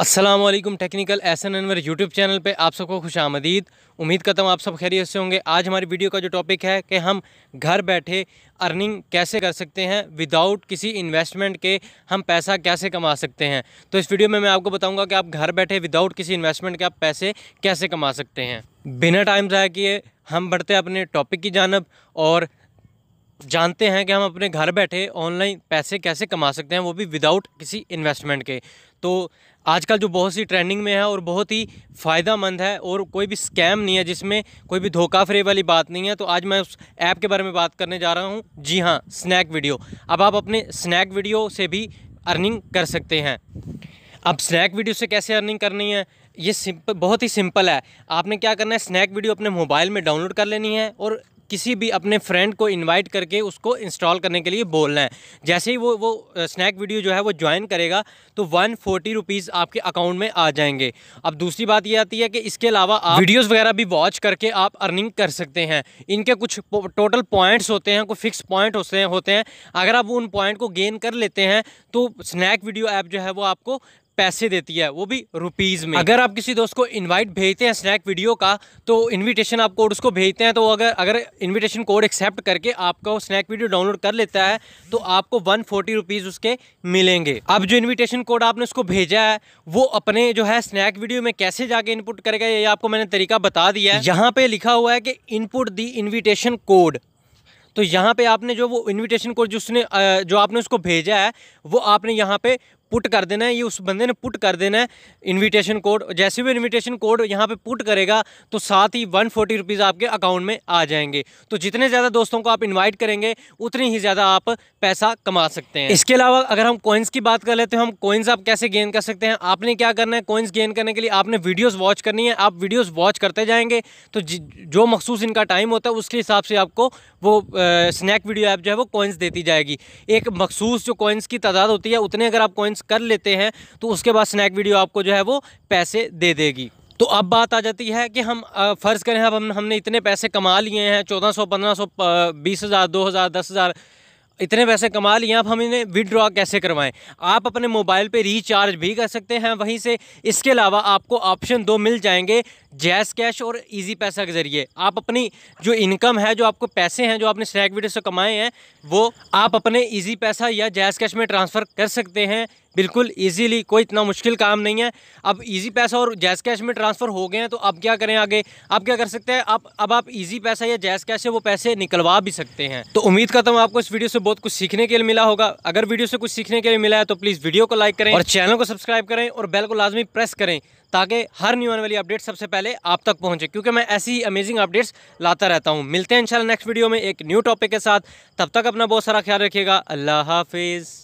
Aslam technical S N Anwar YouTube channel पे आप सबको खुश आमदीद उम्मीद करता हूँ आप सब खैरियत से होंगे आज हमारी वीडियो का जो टॉपिक है कि हम घर बैठे अर्निंग कैसे कर सकते हैं विदाउट किसी इन्वेस्टमेंट के हम पैसा कैसे कमा सकते हैं तो इस वीडियो में मैं आपको बताऊँगा कि आप घर बैठे विदाउट किसी इन्वेस्टमेंट के आप पैसे कैसे कमा सकते हैं बिना टाइम ज़ाया किए हम बढ़ते अपने टॉपिक की जानब और जानते हैं कि हम अपने घर बैठे ऑनलाइन पैसे कैसे कमा सकते हैं वो भी विदाउट किसी इन्वेस्टमेंट के तो आजकल जो बहुत सी ट्रेंडिंग में है और बहुत ही फ़ायदा मंद है और कोई भी स्कैम नहीं है जिसमें कोई भी धोखा फ्रे वाली बात नहीं है तो आज मैं उस ऐप के बारे में बात करने जा रहा हूँ जी हाँ स्नैक वीडियो अब आप अपने स्नैक वीडियो से भी अर्निंग कर सकते हैं अब स्नैक वीडियो से कैसे अर्निंग करनी है ये सिंपल बहुत ही सिंपल है आपने क्या करना है स्नैक वीडियो अपने मोबाइल में डाउनलोड कर लेनी है और किसी भी अपने फ्रेंड को इनवाइट करके उसको इंस्टॉल करने के लिए बोलना है जैसे ही वो वो स्नैक वीडियो जो है वो ज्वाइन करेगा तो वन फोर्टी रुपीज़ आपके अकाउंट में आ जाएंगे अब दूसरी बात ये आती है कि इसके अलावा आप वीडियोज़ वगैरह भी वॉच करके आप अर्निंग कर सकते हैं इनके कुछ टोटल पॉइंट्स होते हैं कुछ फिक्स पॉइंट होते हैं होते हैं अगर आप उन पॉइंट को गेन कर लेते हैं तो स्नैक वीडियो ऐप जो है वो आपको पैसे देती है वो भी रुपीज़ में अगर आप किसी दोस्त को इनवाइट भेजते हैं स्नैक वीडियो का तो इनविटेशन आप कोड उसको भेजते हैं तो अगर अगर इनविटेशन कोड एक्सेप्ट करके आपका वो स्नैक वीडियो डाउनलोड कर लेता है तो आपको वन फोर्टी रुपीज़ उसके मिलेंगे अब जो इन्विटेशन कोड आपने उसको भेजा है वो अपने जो है स्नैक वीडियो में कैसे जाके इनपुट करेगा ये आपको मैंने तरीका बता दिया है यहाँ पे लिखा हुआ है कि इनपुट दी इन्विटेशन कोड तो यहाँ पे आपने जो वो इनविटेशन कोड जो उसने जो आपने उसको भेजा है वो आपने यहाँ पे पुट कर देना है ये उस बंदे ने पुट कर देना है इनविटेशन कोड जैसे भी इनविटेशन कोड यहाँ पे पुट करेगा तो साथ ही वन फोर्टी रुपीज़ आपके अकाउंट में आ जाएंगे तो जितने ज़्यादा दोस्तों को आप इन्वाइट करेंगे उतनी ही ज़्यादा आप पैसा कमा सकते हैं इसके अलावा अगर हम कोइंस की बात कर लेते हैं हम कोइंस आप कैसे गेन कर सकते हैं आपने क्या करना है कोइंस गेन करने के लिए आपने वीडियोज़ वॉच करनी है आप वीडियोज़ वॉच करते जाएंगे तो जो मखसूस इनका टाइम होता है उसके हिसाब से आपको वो स्नैक वीडियो ऐप जो है वो कोइंस देती जाएगी एक मखसूस जो कोइंस की तादाद होती है उतने अगर आप कोइंस पेमेंट्स कर लेते हैं तो उसके बाद स्नैक वीडियो आपको जो है वो पैसे दे देगी तो अब बात आ जाती है कि हम फ़र्ज़ करें अब हम हमने इतने पैसे कमा लिए हैं चौदह सौ पंद्रह सौ बीस हज़ार दो हज़ार दस हज़ार इतने पैसे कमा लिए अब हम इन्हें विदड्रॉ कैसे करवाएं आप अपने मोबाइल पे रिचार्ज भी कर सकते हैं वहीं से इसके अलावा आपको ऑप्शन दो मिल जाएंगे जैस कैश और इजी पैसा के ज़रिए आप अपनी जो इनकम है जो आपको पैसे हैं जो आपने स्नैक वीडियो से कमाए हैं वो आप अपने इजी पैसा या जैस कैश में ट्रांसफ़र कर सकते हैं बिल्कुल इजीली कोई इतना मुश्किल काम नहीं है अब इजी पैसा और जैस कैश में ट्रांसफ़र हो गए हैं तो अब क्या करें आगे आप क्या कर सकते हैं आप अब आप इजी पैसा या जैस कैश से वो पैसे निकलवा भी सकते हैं तो उम्मीद करता हूँ आपको इस वीडियो से बहुत कुछ सीखने के लिए मिला होगा अगर वीडियो से कुछ सीखने के लिए मिला है तो प्लीज़ वीडियो को लाइक करें और चैनल को सब्सक्राइब करें और बेल को लाजमी प्रेस करें ताकि हर न्यू आने वाली अपडेट सबसे पहले आप तक पहुँचे क्योंकि मैं ऐसी ही अमेजिंग अपडेट्स लाता रहता हूँ मिलते हैं इंशाल्लाह नेक्स्ट वीडियो में एक न्यू टॉपिक के साथ तब तक अपना बहुत सारा ख्याल रखिएगा अल्लाह हाफिज़